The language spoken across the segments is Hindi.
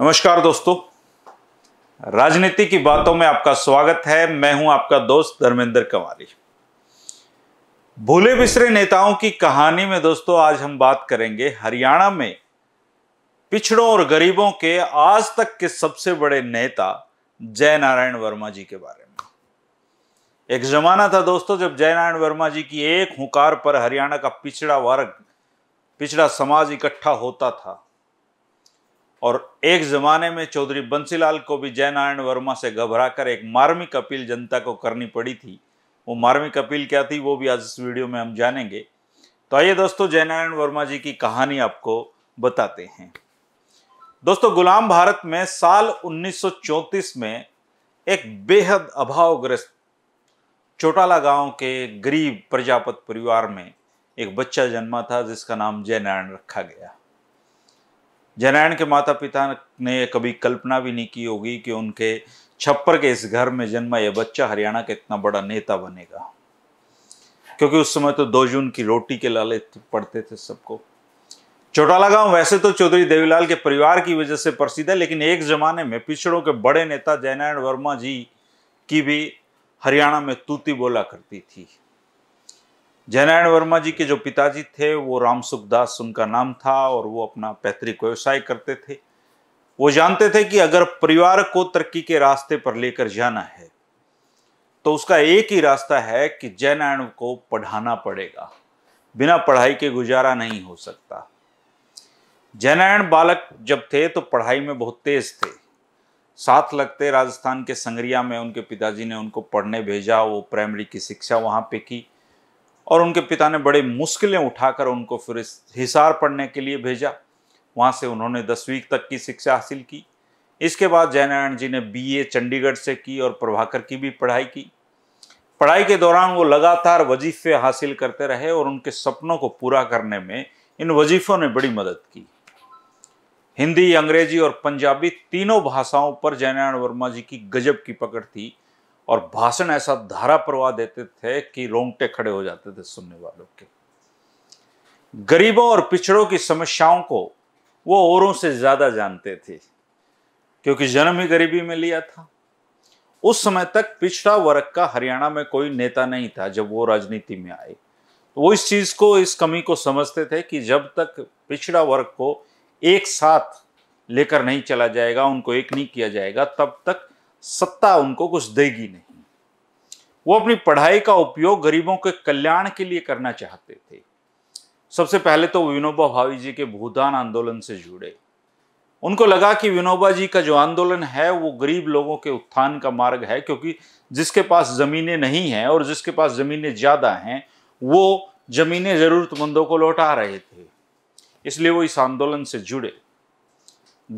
नमस्कार दोस्तों राजनीति की बातों में आपका स्वागत है मैं हूं आपका दोस्त धर्मेंद्र कंवारी भूले बिसरे नेताओं की कहानी में दोस्तों आज हम बात करेंगे हरियाणा में पिछड़ों और गरीबों के आज तक के सबसे बड़े नेता जय नारायण वर्मा जी के बारे में एक ज़माना था दोस्तों जब जयनारायण वर्मा जी की एक हुकार पर हरियाणा का पिछड़ा वर्ग पिछड़ा समाज इकट्ठा होता था और एक ज़माने में चौधरी बंसीलाल को भी जयनारायण वर्मा से घबराकर एक मार्मिक अपील जनता को करनी पड़ी थी वो मार्मिक अपील क्या थी वो भी आज इस वीडियो में हम जानेंगे तो आइए दोस्तों जयनारायण वर्मा जी की कहानी आपको बताते हैं दोस्तों गुलाम भारत में साल 1934 में एक बेहद अभावग्रस्त चोटाला गांव के गरीब प्रजापत परिवार में एक बच्चा जन्मा था जिसका नाम जयनारायण रखा गया जयनारायण के माता पिता ने कभी कल्पना भी नहीं की होगी कि उनके छप्पर के इस घर में जन्मा यह बच्चा हरियाणा का इतना बड़ा नेता बनेगा क्योंकि उस समय तो दो जून की रोटी के लाले पड़ते थे सबको चौटाला गांव वैसे तो चौधरी देवीलाल के परिवार की वजह से प्रसिद्ध है लेकिन एक जमाने में पिछड़ों के बड़े नेता जयनारायण वर्मा जी की भी हरियाणा में तूती बोला करती थी जयनारायण वर्मा जी के जो पिताजी थे वो राम सुखदास उनका नाम था और वो अपना पैतृक व्यवसाय करते थे वो जानते थे कि अगर परिवार को तरक्की के रास्ते पर लेकर जाना है तो उसका एक ही रास्ता है कि जयनारायण को पढ़ाना पड़ेगा बिना पढ़ाई के गुजारा नहीं हो सकता जयनारायण बालक जब थे तो पढ़ाई में बहुत तेज थे साथ लगते राजस्थान के संगरिया में उनके पिताजी ने उनको पढ़ने भेजा वो प्राइमरी की शिक्षा वहाँ पे की और उनके पिता ने बड़ी मुश्किलें उठाकर उनको फिर हिसार पढ़ने के लिए भेजा वहाँ से उन्होंने दसवीं तक की शिक्षा हासिल की इसके बाद जयनारायण जी ने बी चंडीगढ़ से की और प्रभाकर की भी पढ़ाई की पढ़ाई के दौरान वो लगातार वजीफे हासिल करते रहे और उनके सपनों को पूरा करने में इन वजीफ़ों ने बड़ी मदद की हिंदी अंग्रेजी और पंजाबी तीनों भाषाओं पर जयनारायण वर्मा जी की गजब की पकड़ थी और भाषण ऐसा धारा प्रवाह देते थे कि रोंगटे खड़े हो जाते थे सुनने वालों के गरीबों और पिछड़ों की समस्याओं को वो औरों से ज़्यादा जानते थे क्योंकि जन्म ही गरीबी में लिया था उस समय तक पिछड़ा वर्ग का हरियाणा में कोई नेता नहीं था जब वो राजनीति में आए तो वो इस चीज़ को इस कमी को समझते थे कि जब तक पिछड़ा वर्ग को एक साथ लेकर नहीं चला जाएगा उनको एक नहीं किया जाएगा तब तक सत्ता उनको कुछ देगी नहीं वो अपनी पढ़ाई का उपयोग गरीबों के कल्याण के लिए करना चाहते थे सबसे पहले तो विनोबा भावी जी के भूदान आंदोलन से जुड़े उनको लगा कि विनोबा जी का जो आंदोलन है वो गरीब लोगों के उत्थान का मार्ग है क्योंकि जिसके पास ज़मीनें नहीं हैं और जिसके पास ज़मीनें ज़्यादा हैं वो ज़मीनें ज़रूरतमंदों को लौटा रहे थे इसलिए वो इस आंदोलन से जुड़े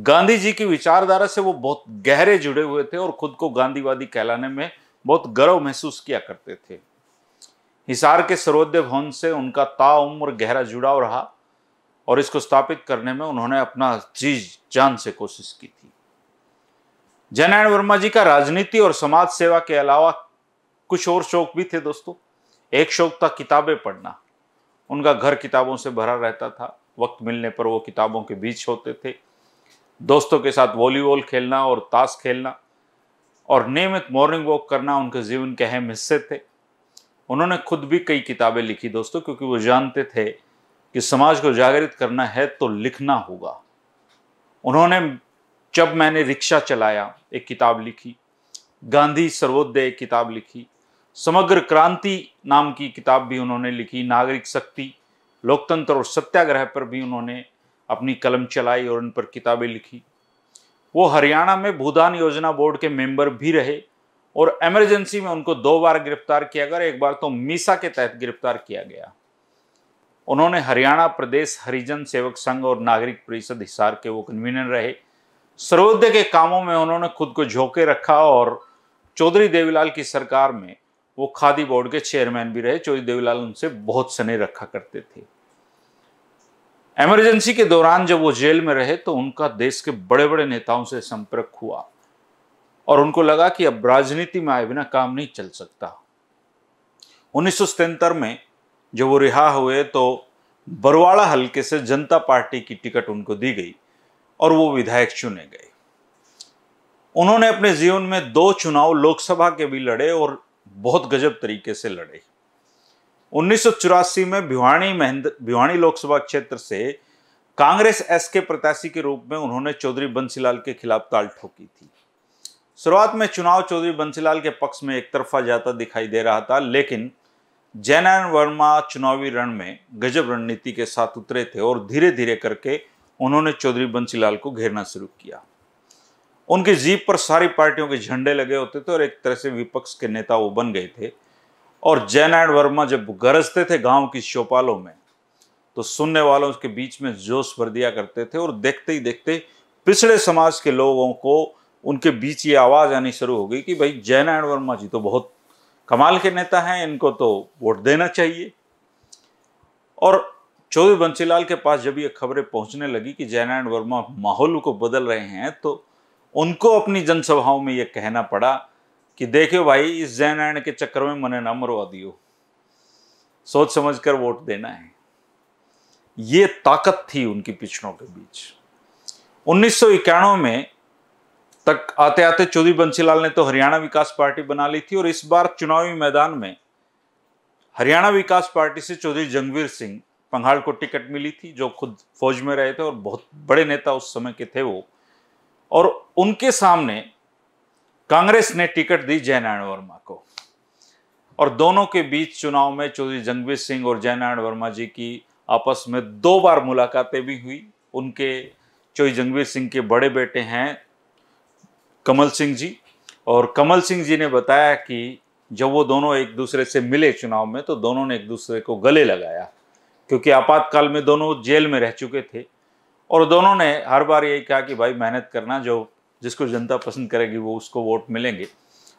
गांधी जी की विचारधारा से वो बहुत गहरे जुड़े हुए थे और खुद को गांधीवादी कहलाने में बहुत गर्व महसूस किया करते थे हिसार के सर्वोदय भवन से उनका ताउम्र गहरा जुड़ाव रहा और इसको स्थापित करने में उन्होंने अपना चीज जान से कोशिश की थी जयनारायण वर्मा जी का राजनीति और समाज सेवा के अलावा कुछ और शौक भी थे दोस्तों एक शौक था किताबें पढ़ना उनका घर किताबों से भरा रहता था वक्त मिलने पर वो किताबों के बीच होते थे दोस्तों के साथ वॉलीबॉल खेलना और ताश खेलना और नियमित मॉर्निंग वॉक करना उनके जीवन के अहम हिस्से थे उन्होंने खुद भी कई किताबें लिखी दोस्तों क्योंकि वो जानते थे कि समाज को जागृत करना है तो लिखना होगा उन्होंने जब मैंने रिक्शा चलाया एक किताब लिखी गांधी सर्वोदय एक किताब लिखी समग्र क्रांति नाम की किताब भी उन्होंने लिखी नागरिक शक्ति लोकतंत्र और सत्याग्रह पर भी उन्होंने अपनी कलम चलाई और उन पर किताबें लिखी वो हरियाणा में भूदान योजना बोर्ड के मेंबर भी रहे और इमरजेंसी में उनको दो बार गिरफ्तार किया गया एक बार तो मीसा के तहत गिरफ्तार किया गया उन्होंने हरियाणा प्रदेश हरिजन सेवक संघ और नागरिक परिषद हिसार के वो कन्वीनर रहे सर्वोदय के कामों में उन्होंने खुद को झोंके रखा और चौधरी देवीलाल की सरकार में वो खादी बोर्ड के चेयरमैन भी रहे चोरी देवीलाल उनसे बहुत स्नेह रखा करते थे एमरजेंसी के दौरान जब वो जेल में रहे तो उनका देश के बड़े बड़े नेताओं से संपर्क हुआ और उनको लगा कि अब राजनीति में आए बिना काम नहीं चल सकता उन्नीस में जब वो रिहा हुए तो बरवाड़ा हल्के से जनता पार्टी की टिकट उनको दी गई और वो विधायक चुने गए उन्होंने अपने जीवन में दो चुनाव लोकसभा के भी लड़े और बहुत गजब तरीके से लड़े उन्नीस में भिवाणी महेंद्र भिवाणी लोकसभा क्षेत्र से कांग्रेस एस के प्रत्याशी के रूप में उन्होंने चौधरी बंसीलाल के खिलाफ ताल ठोकी थी शुरुआत में चुनाव चौधरी बंसीलाल के पक्ष में एक तरफा जाता दिखाई दे रहा था लेकिन जयनारायण वर्मा चुनावी रण में गजब रणनीति के साथ उतरे थे और धीरे धीरे करके उन्होंने चौधरी बंसीलाल को घेरना शुरू किया उनकी जीप पर सारी पार्टियों के झंडे लगे होते थे और एक तरह से विपक्ष के नेता वो बन गए थे और जयनारायण वर्मा जब गरजते थे गांव की चौपालों में तो सुनने वालों के बीच में जोश भर दिया करते थे और देखते ही देखते पिछड़े समाज के लोगों को उनके बीच ये आवाज़ आनी शुरू हो गई कि भाई जयनारायण वर्मा जी तो बहुत कमाल के नेता हैं इनको तो वोट देना चाहिए और चौधरी बंसीलाल के पास जब ये खबरें पहुंचने लगी कि जयनारायण वर्मा माहौल को बदल रहे हैं तो उनको अपनी जनसभाओं में यह कहना पड़ा कि देखियो भाई इस जैन एंड के चक्कर में मने ना मरवा दियो सोच समझ कर वोट देना है ये ताकत थी उनकी पिछड़ों के बीच उन्नीस में तक आते आते चौधरी बंसीलाल ने तो हरियाणा विकास पार्टी बना ली थी और इस बार चुनावी मैदान में हरियाणा विकास पार्टी से चौधरी जंगवीर सिंह पंघाल को टिकट मिली थी जो खुद फौज में रहे थे और बहुत बड़े नेता उस समय के थे वो और उनके सामने कांग्रेस ने टिकट दी जयनारायण वर्मा को और दोनों के बीच चुनाव में चौधरी जंगवीर सिंह और जयनारायण वर्मा जी की आपस में दो बार मुलाकातें भी हुई उनके चौधरी जंगवीर सिंह के बड़े बेटे हैं कमल सिंह जी और कमल सिंह जी ने बताया कि जब वो दोनों एक दूसरे से मिले चुनाव में तो दोनों ने एक दूसरे को गले लगाया क्योंकि आपातकाल में दोनों जेल में रह चुके थे और दोनों ने हर बार यही कहा कि भाई मेहनत करना जो जिसको जनता पसंद करेगी वो उसको वोट मिलेंगे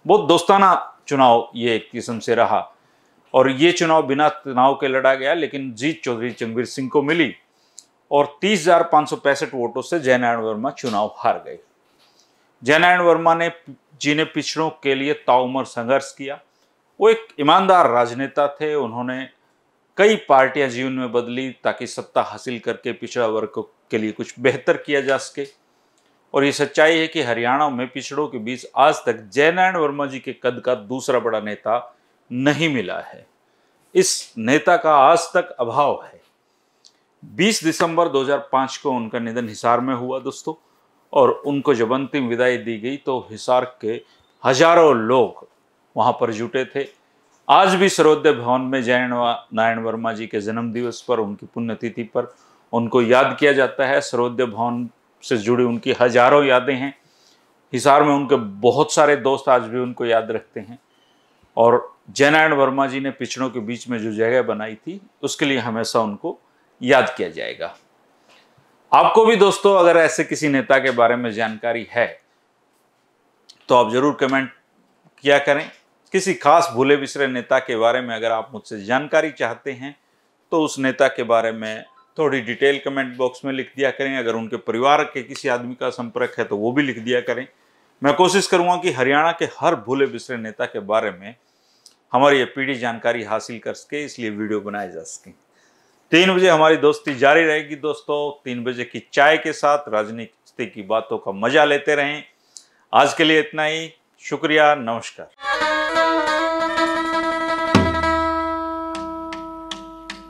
बहुत दोस्ताना चुनाव ये एक किस्म से रहा और ये चुनाव बिना तनाव के लड़ा गया लेकिन जीत चौधरी चंगवीर सिंह को मिली और तीस वोटों से जयनारायण वर्मा चुनाव हार गए जयनारायण वर्मा ने जिन्हें पिछड़ों के लिए ताउमर संघर्ष किया वो एक ईमानदार राजनेता थे उन्होंने कई पार्टियां जीवन में बदली ताकि सत्ता हासिल करके पिछड़ा वर्ग के लिए कुछ बेहतर किया जा सके और ये सच्चाई है कि हरियाणा में पिछड़ों के बीच आज तक जयनारायण वर्मा जी के कद का दूसरा बड़ा नेता नहीं मिला है इस नेता का आज तक अभाव है 20 दिसंबर 2005 को उनका निधन हिसार में हुआ दोस्तों और उनको जब अंतिम विदाई दी गई तो हिसार के हजारों लोग वहां पर जुटे थे आज भी सर्वोदय भवन में जय नारायण वर्मा जी के जन्म दिवस पर उनकी पुण्यतिथि पर उनको याद किया जाता है सर्वोदय भवन से जुड़ी उनकी हजारों यादें हैं हिसार में उनके बहुत सारे दोस्त आज भी उनको याद रखते हैं और जयनारायण वर्मा जी ने पिछड़ों के बीच में जो जगह बनाई थी उसके लिए हमेशा उनको याद किया जाएगा आपको भी दोस्तों अगर ऐसे किसी नेता के बारे में जानकारी है तो आप ज़रूर कमेंट किया करें किसी खास भूले बिसरे नेता के बारे में अगर आप मुझसे जानकारी चाहते हैं तो उस नेता के बारे में थोड़ी डिटेल कमेंट बॉक्स में लिख दिया करें अगर उनके परिवार के किसी आदमी का संपर्क है तो वो भी लिख दिया करें मैं कोशिश करूंगा कि हरियाणा के हर भूले बिसरे नेता के बारे में हमारी ये पीढ़ी जानकारी हासिल कर सके इसलिए वीडियो बनाए जा सकें तीन बजे हमारी दोस्ती जारी रहेगी दोस्तों तीन बजे की चाय के साथ राजनीति की बातों का मजा लेते रहें आज के लिए इतना ही शुक्रिया नमस्कार